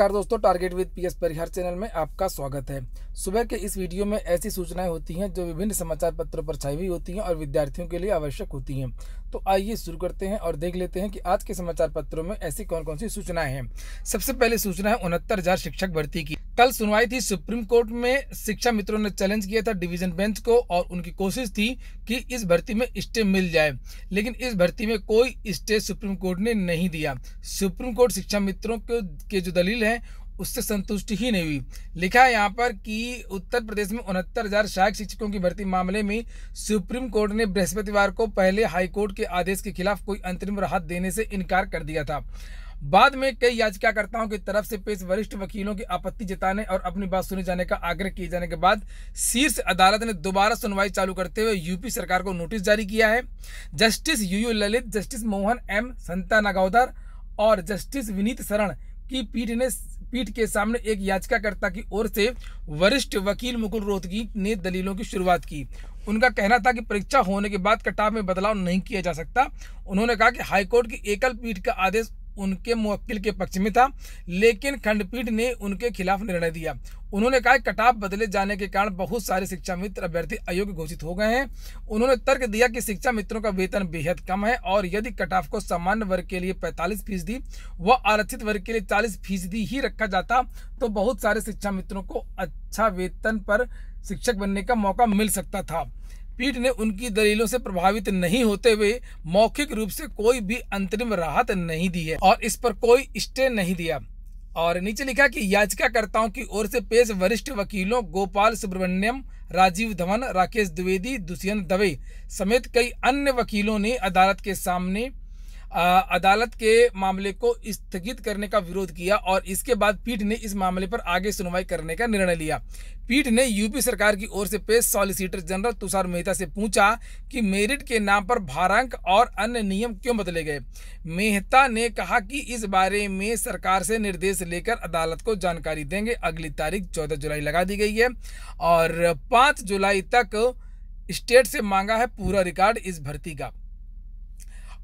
नमस्कार दोस्तों target with PS Parihar channel में आपका स्वागत है सुबह के इस वीडियो में ऐसी सूचनाएं होती हैं जो विभिन्न समाचार पत्रों पर छाई हुई होती हैं और विद्यार्थियों के लिए आवश्यक होती हैं तो आइए शुरू करते हैं और देख लेते हैं कि आज के समाचार पत्रों में ऐसी कौन कौन सी सूचनाएं हैं सबसे पहले सूचना है उनहत्तर हजार शिक्षक भर्ती की कल सुनवाई थी सुप्रीम कोर्ट में शिक्षा मित्रों ने चैलेंज किया था डिवीजन बेंच को और उनकी कोशिश थी कि इस भर्ती में स्टे मिल जाए लेकिन इस भर्ती में कोई स्टे सुप्रीम कोर्ट ने नहीं दिया सुप्रीम कोर्ट शिक्षा मित्रों के जो दलील है उससे संतुष्टि ही नहीं हुई लिखा है यहाँ पर कि उत्तर प्रदेश में उनहत्तर हज़ार सहायक शिक्षकों की भर्ती मामले में सुप्रीम कोर्ट ने बृहस्पतिवार को पहले हाईकोर्ट के आदेश के खिलाफ कोई अंतरिम राहत देने से इनकार कर दिया था बाद में कई याचिकाकर्ताओं की तरफ से पेश वरिष्ठ वकीलों की आपत्ति जताने और अपनी बात सुने जाने का आग्रह किए जाने के बाद शीर्ष अदालत ने दोबारा सुनवाई चालू करते हुए यूपी सरकार को नोटिस जारी किया है justice U U Lalit justice Mohan M Shantanagoudar और जस्टिस विनीत शरण की पीठ ने पीठ के सामने एक याचिकाकर्ता की ओर से वरिष्ठ वकील मुकुल रोहतगी ने दलीलों की शुरुआत की उनका कहना था कि परीक्षा होने के बाद कटाव में बदलाव नहीं किया जा सकता उन्होंने कहा कि हाईकोर्ट की एकल पीठ का आदेश उनके मुक्ल के पक्ष में था लेकिन खंडपीठ ने उनके खिलाफ निर्णय दिया उन्होंने कहा कटाप बदले जाने के कारण बहुत सारे शिक्षा मित्र अभ्यर्थी अयोग्य घोषित हो गए हैं उन्होंने तर्क दिया कि शिक्षा मित्रों का वेतन बेहद कम है और यदि कटाफ को सामान्य वर्ग के लिए 45 फीसदी व आरक्षित वर्ग के लिए 40 फीसदी ही रखा जाता तो बहुत सारे शिक्षा मित्रों को अच्छा वेतन पर शिक्षक बनने का मौका मिल सकता था पीठ ने उनकी दलीलों से प्रभावित नहीं होते हुए मौखिक रूप से कोई भी अंतरिम राहत नहीं दी है और इस पर कोई स्टे नहीं दिया और नीचे लिखा कि याचिकाकर्ताओं की ओर से पेश वरिष्ठ वकीलों गोपाल सुब्रमण्यम राजीव धवन राकेश द्विवेदी दुष्यंत दवे समेत कई अन्य वकीलों ने अदालत के सामने अदालत के मामले को स्थगित करने का विरोध किया और इसके बाद पीठ ने इस मामले पर आगे सुनवाई करने का निर्णय लिया पीठ ने यूपी सरकार की ओर से पेश सॉलिसिटर जनरल तुषार मेहता से पूछा कि मेरिट के नाम पर भारांक और अन्य नियम क्यों बदले गए मेहता ने कहा कि इस बारे में सरकार से निर्देश लेकर अदालत को जानकारी देंगे अगली तारीख चौदह जुलाई लगा दी गई है और पाँच जुलाई तक स्टेट से मांगा है पूरा रिकॉर्ड इस भर्ती का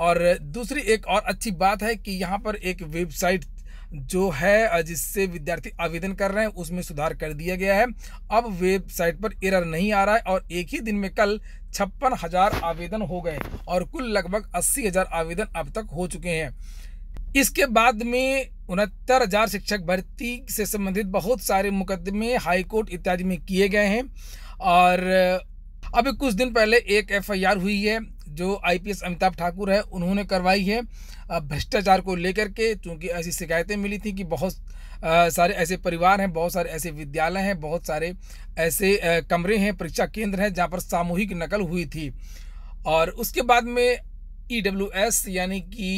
और दूसरी एक और अच्छी बात है कि यहाँ पर एक वेबसाइट जो है जिससे विद्यार्थी आवेदन कर रहे हैं उसमें सुधार कर दिया गया है अब वेबसाइट पर एरर नहीं आ रहा है और एक ही दिन में कल छप्पन हज़ार आवेदन हो गए और कुल लगभग अस्सी हज़ार आवेदन अब तक हो चुके हैं इसके बाद में उनहत्तर हजार शिक्षक भर्ती से संबंधित बहुत सारे मुकदमे हाईकोर्ट इत्यादि में किए गए हैं और अभी कुछ दिन पहले एक एफआईआर हुई है जो आईपीएस अमिताभ ठाकुर है उन्होंने करवाई है भ्रष्टाचार को लेकर के चूँकि ऐसी शिकायतें मिली थी कि बहुत सारे ऐसे परिवार हैं बहुत सारे ऐसे विद्यालय हैं बहुत सारे ऐसे कमरे हैं परीक्षा केंद्र हैं जहाँ पर सामूहिक नकल हुई थी और उसके बाद में ई e यानी कि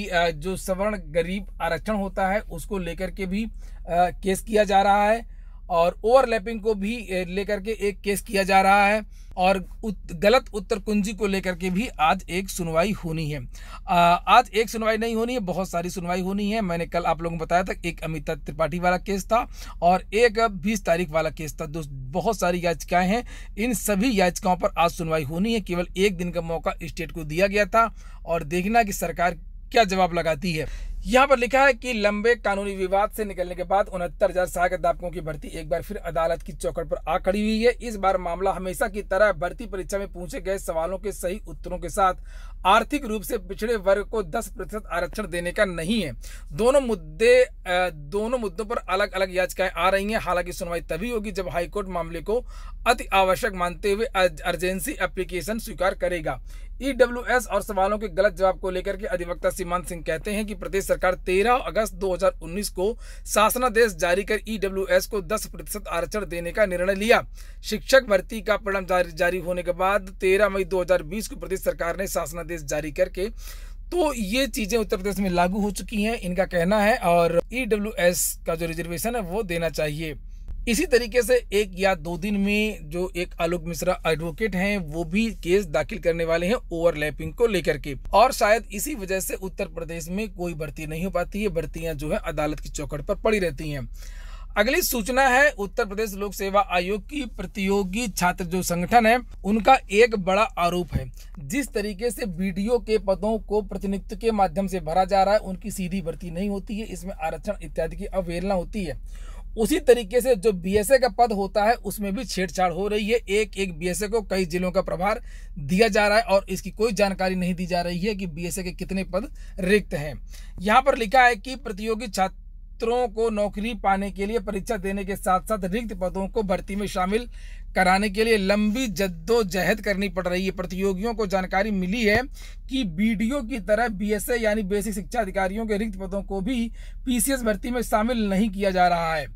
जो सवर्ण गरीब आरक्षण होता है उसको लेकर के भी केस किया जा रहा है और ओवरलैपिंग को भी लेकर के एक केस किया जा रहा है और उत, गलत उत्तर कुंजी को लेकर के भी आज एक सुनवाई होनी है आ, आज एक सुनवाई नहीं होनी है बहुत सारी सुनवाई होनी है मैंने कल आप लोगों को बताया था एक अमिता त्रिपाठी वाला केस था और एक बीस तारीख वाला केस था दो बहुत सारी याचिकाएं हैं इन सभी याचिकाओं पर आज सुनवाई होनी है केवल एक दिन का मौका स्टेट को दिया गया था और देखना कि सरकार क्या जवाब लगाती है यहाँ पर लिखा है कि लंबे कानूनी विवाद से निकलने के बाद उनहत्तर हजार सहायक अध्यापकों की भर्ती एक बार फिर अदालत की चौकड़ पर आ खड़ी हुई है इस बार मामला हमेशा की तरह भर्ती परीक्षा में पूछे गए सवालों के सही उत्तरों के साथ आर्थिक रूप से पिछड़े वर्ग को 10 प्रतिशत आरक्षण देने का नहीं है दोनों मुद्दे दोनों मुद्दों पर अलग अलग याचिकाएं आ रही हैं हालांकि सुनवाई तभी होगी जब हाईकोर्ट मामले को अति आवश्यक मानते हुए अर्जेंसी एप्लीकेशन स्वीकार करेगा ईडब्ल्यूएस और सवालों के गलत जवाब को लेकर के अधिवक्ता सीमांत सिंह कहते हैं कि प्रदेश सरकार 13 अगस्त 2019 को शासनादेश जारी कर ईडब्ल्यूएस e को 10 प्रतिशत आरक्षण देने का निर्णय लिया शिक्षक भर्ती का परिणाम जारी, जारी होने के बाद 13 मई 2020 को प्रदेश सरकार ने शासनादेश जारी करके तो ये चीज़ें उत्तर प्रदेश में लागू हो चुकी हैं इनका कहना है और ई e का जो रिजर्वेशन है वो देना चाहिए इसी तरीके से एक या दो दिन में जो एक आलोक मिश्रा एडवोकेट हैं वो भी केस दाखिल करने वाले हैं ओवरलैपिंग को लेकर के और शायद इसी वजह से उत्तर प्रदेश में कोई भर्ती नहीं हो पाती है भर्तियां जो है अदालत की चौकड़ पर पड़ी रहती हैं अगली सूचना है उत्तर प्रदेश लोक सेवा आयोग की प्रतियोगी छात्र जो संगठन है उनका एक बड़ा आरोप है जिस तरीके से बीडीओ के पदों को प्रतिनिधित्व के माध्यम से भरा जा रहा है उनकी सीधी भर्ती नहीं होती है इसमें आरक्षण इत्यादि की अवहेलना होती है उसी तरीके से जो बीएसए का पद होता है उसमें भी छेड़छाड़ हो रही है एक एक बीएसए को कई जिलों का प्रभार दिया जा रहा है और इसकी कोई जानकारी नहीं दी जा रही है कि बीएसए के कितने पद रिक्त हैं यहाँ पर लिखा है कि प्रतियोगी छात्रों को नौकरी पाने के लिए परीक्षा देने के साथ साथ रिक्त पदों को भर्ती में शामिल कराने के लिए लंबी जद्दोजहद करनी पड़ रही है प्रतियोगियों को जानकारी मिली है कि बीडीओ की तरह बीएसए यानी बेसिक शिक्षा अधिकारियों के रिक्त पदों को भी पीसीएस भर्ती में शामिल नहीं किया जा रहा है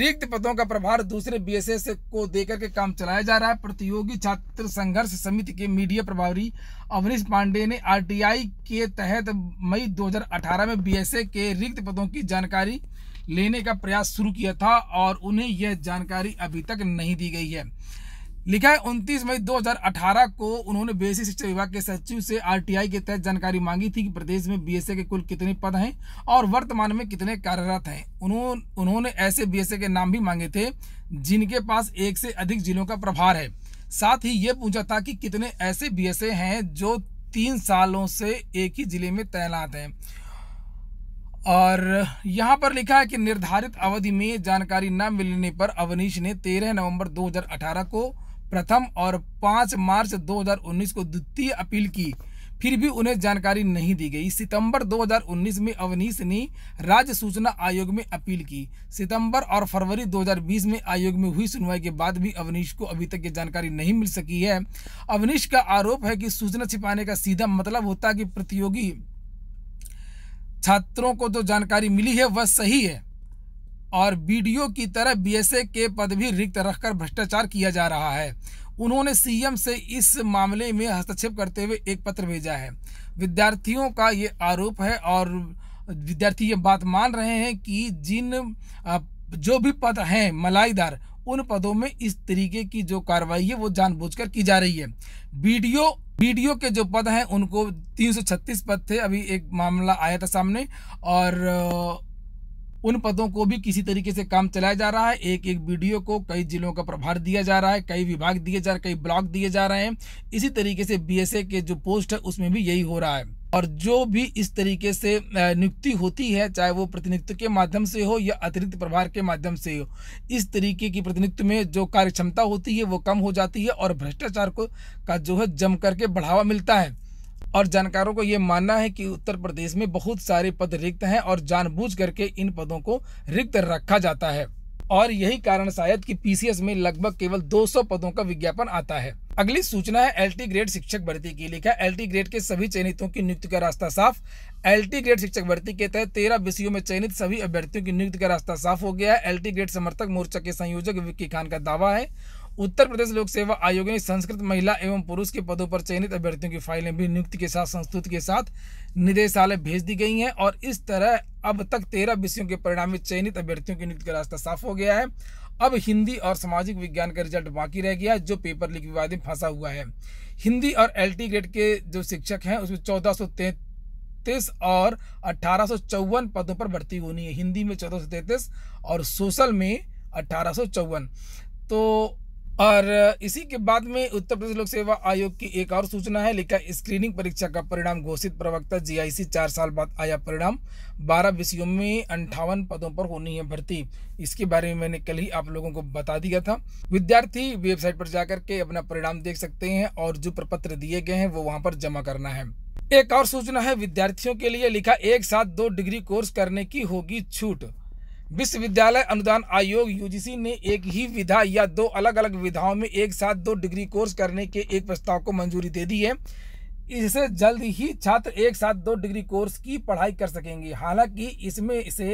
रिक्त पदों का प्रभार दूसरे एस एस को देकर के काम चलाया जा रहा है प्रतियोगी छात्र संघर्ष समिति के मीडिया प्रभारी अवनीश पांडे ने आरटीआई के तहत मई 2018 में बी के रिक्त पदों की जानकारी लेने का प्रयास शुरू किया था और उन्हें यह जानकारी अभी तक नहीं दी गई है लिखा है उनतीस मई 2018 को उन्होंने बेसिक शिक्षा विभाग के सचिव से आरटीआई के तहत जानकारी मांगी थी कि प्रदेश में बीएसए के कुल कितने पद हैं और वर्तमान में कितने कार्यरत हैं उन्होंने उन्होंने ऐसे बीएसए के नाम भी मांगे थे जिनके पास एक से अधिक जिलों का प्रभार है साथ ही ये पूछा था कि कितने ऐसे बी हैं जो तीन सालों से एक ही जिले में तैनात हैं और यहाँ पर लिखा है कि निर्धारित अवधि में जानकारी न मिलने पर अवनीश ने 13 नवंबर 2018 को प्रथम और 5 मार्च 2019 को द्वितीय अपील की फिर भी उन्हें जानकारी नहीं दी गई सितंबर 2019 में अवनीश ने राज्य सूचना आयोग में अपील की सितंबर और फरवरी 2020 में आयोग में हुई सुनवाई के बाद भी अवनीश को अभी तक ये जानकारी नहीं मिल सकी है अवनीश का आरोप है कि सूचना छिपाने का सीधा मतलब होता है कि प्रतियोगी छात्रों को जो जानकारी मिली है वह सही है और बी की तरह बीएसए के पद भी रिक्त रखकर भ्रष्टाचार किया जा रहा है उन्होंने सीएम से इस मामले में हस्तक्षेप करते हुए एक पत्र भेजा है विद्यार्थियों का ये आरोप है और विद्यार्थी ये बात मान रहे हैं कि जिन जो भी पद हैं मलाईदार उन पदों में इस तरीके की जो कार्रवाई है वो जानबूझकर की जा रही है बीडीओ बीडीओ के जो पद हैं उनको 336 पद थे अभी एक मामला आया था सामने और उन पदों को भी किसी तरीके से काम चलाया जा रहा है एक एक बीडीओ को कई जिलों का प्रभार दिया जा रहा है कई विभाग दिए जा रहे हैं कई ब्लॉक दिए जा रहे हैं इसी तरीके से बीएसए के जो पोस्ट है उसमें भी यही हो रहा है और जो भी इस तरीके से नियुक्ति होती है चाहे वो प्रतिनिधित्व के माध्यम से हो या अतिरिक्त प्रभार के माध्यम से हो इस तरीके की प्रतिनिधित्व में जो कार्य क्षमता होती है वो कम हो जाती है और भ्रष्टाचार को का जो है जम करके बढ़ावा मिलता है और जानकारों को ये मानना है कि उत्तर प्रदेश में बहुत सारे पद रिक्त हैं और जानबूझ करके इन पदों को रिक्त रखा जाता है और यही कारण शायद कि पीसीएस में लगभग केवल 200 पदों का विज्ञापन आता है अगली सूचना है एलटी ग्रेड शिक्षक भर्ती की लिखा एल ग्रेड के सभी चयनितों की नियुक्ति का रास्ता साफ एल ग्रेड शिक्षक भर्ती के तहत तेरह विषयों में चयनित सभी अभ्यर्थियों की नियुक्ति का रास्ता साफ हो गया है एल ग्रेड समर्थक मोर्चा के संयोजक विक्की खान का दावा है उत्तर प्रदेश लोक सेवा आयोग ने संस्कृत महिला एवं पुरुष के पदों पर चयनित अभ्यर्थियों की फाइलें भी नियुक्ति के साथ संस्तुत के साथ निदेशालय भेज दी गई हैं और इस तरह अब तक तेरह विषयों के परिणाम में चयनित अभ्यर्थियों की नियुक्ति का रास्ता साफ हो गया है अब हिंदी और सामाजिक विज्ञान का रिजल्ट बाकी रह गया जो पेपर लीक विवाद में फंसा हुआ है हिंदी और एल ग्रेड के जो शिक्षक हैं उसमें चौदह तैतीस और अठारह पदों पर भर्ती होनी है हिंदी में चौदह और सोशल में अठारह तो और इसी के बाद में उत्तर प्रदेश लोक सेवा आयोग की एक और सूचना है लिखा स्क्रीनिंग परीक्षा का परिणाम घोषित प्रवक्ता जीआईसी चार साल बाद आया परिणाम बारह विषयों में अंठावन पदों पर होनी है भर्ती इसके बारे में मैंने कल ही आप लोगों को बता दिया था विद्यार्थी वेबसाइट पर जाकर के अपना परिणाम देख सकते हैं और जो प्रपत्र दिए गए हैं वो वहाँ पर जमा करना है एक और सूचना है विद्यार्थियों के लिए लिखा एक साथ दो डिग्री कोर्स करने की होगी छूट विश्वविद्यालय अनुदान आयोग यूजीसी ने एक ही विधा या दो अलग अलग विधाओं में एक साथ दो डिग्री कोर्स करने के एक प्रस्ताव को मंजूरी दे दी है इससे जल्द ही छात्र एक साथ दो डिग्री कोर्स की पढ़ाई कर सकेंगे हालांकि इसमें से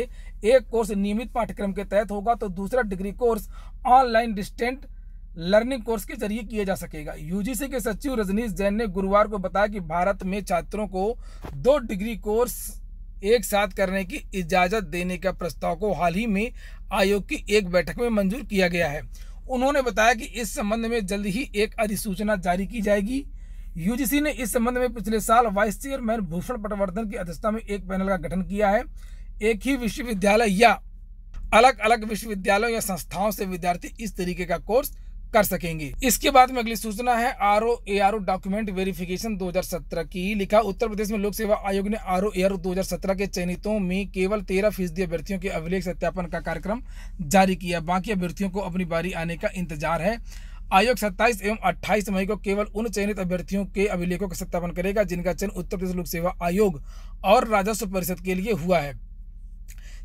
एक कोर्स नियमित पाठ्यक्रम के तहत होगा तो दूसरा degree course online distant learning course के जरिए किया जा सकेगा यूजीसी के सचिव रजनीश जैन ने गुरुवार को बताया कि भारत में छात्रों को दो डिग्री कोर्स एक साथ करने की इजाज़त देने का प्रस्ताव को हाल ही में आयोग की एक बैठक में मंजूर किया गया है उन्होंने बताया कि इस संबंध में जल्द ही एक अधिसूचना जारी की जाएगी यूजीसी ने इस संबंध में पिछले साल वाइस चेयरमैन भूषण पटवर्धन की अध्यक्षता में एक पैनल का गठन किया है एक ही विश्वविद्यालय या अलग अलग विश्वविद्यालयों या संस्थाओं से विद्यार्थी इस तरीके का कोर्स कर सकेंगे इसके बाद में अगली सूचना है R O A R O document verification दो हजार सत्रह की लिखा उत्तर प्रदेश में लोक सेवा आयोग ने आर ओ ए आर ओ दो हजार सत्रह के चयनितों में केवल तेरह फीसदी अभ्यर्थियों के अभिलेख सत्यापन का कार्यक्रम जारी किया बाकी अभ्यर्थियों को अपनी बारी आने का इंतजार है आयोग 27 एवं 28 मई को केवल उन चयनित अभ्यर्थियों के अभिलेखों का सत्यापन करेगा जिनका चयन उत्तर प्रदेश लोक सेवा आयोग और राजस्व परिषद के लिए हुआ है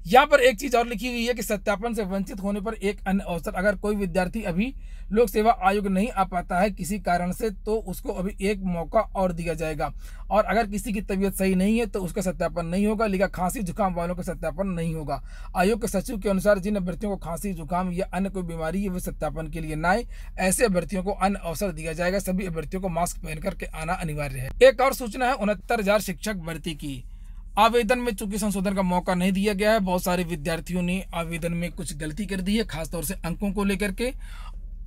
यहाँ पर एक चीज और लिखी हुई है कि सत्यापन से वंचित होने पर एक अन्य अवसर अगर कोई विद्यार्थी अभी लोक सेवा आयोग नहीं आ पाता है किसी कारण से तो उसको अभी एक मौका और दिया जाएगा और अगर किसी की तबीयत सही नहीं है तो उसका सत्यापन नहीं होगा लेकिन खांसी जुकाम वालों का सत्यापन नहीं होगा आयोग के सचिव के अनुसार जिन अभ्यर्थियों को खांसी जुकाम या अन्य कोई बीमारी है वे सत्यापन के लिए ना आए ऐसे अभ्यर्थियों को अन्य अवसर दिया जाएगा सभी अभ्यर्थियों को मास्क पहन करके आना अनिवार्य है एक और सूचना है उनहत्तर शिक्षक भर्ती की आवेदन में चूंकि संशोधन का मौका नहीं दिया गया है बहुत सारे विद्यार्थियों ने आवेदन में कुछ गलती कर दी है खासतौर से अंकों को लेकर के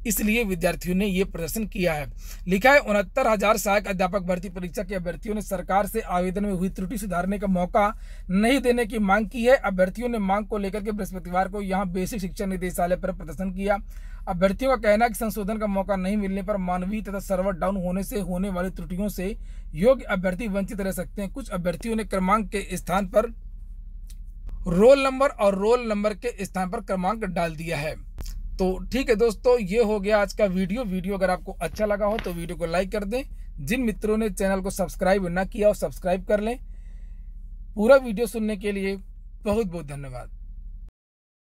इसलिए विद्यार्थियों ने ये प्रदर्शन किया है लिखा है उनहत्तर हजार सहायक अध्यापक भर्ती परीक्षा के अभ्यर्थियों ने सरकार से आवेदन में हुई त्रुटि सुधारने का मौका नहीं देने की मांग की है अभ्यर्थियों ने मांग को लेकर के बृहस्पतिवार को यहाँ बेसिक शिक्षा निदेशालय पर प्रदर्शन किया अभ्यर्थियों का कहना है कि संशोधन का मौका नहीं मिलने पर मानवीय तथा सर्वर डाउन होने से होने वाली त्रुटियों से योग्य अभ्यर्थी वंचित रह सकते हैं कुछ अभ्यर्थियों ने क्रमांक के स्थान पर रोल नंबर और रोल नंबर के स्थान पर क्रमांक डाल दिया है तो ठीक है दोस्तों ये हो गया आज का वीडियो वीडियो अगर आपको अच्छा लगा हो तो वीडियो को लाइक कर दें जिन मित्रों ने चैनल को सब्सक्राइब ना किया हो सब्सक्राइब कर लें पूरा वीडियो सुनने के लिए बहुत बहुत धन्यवाद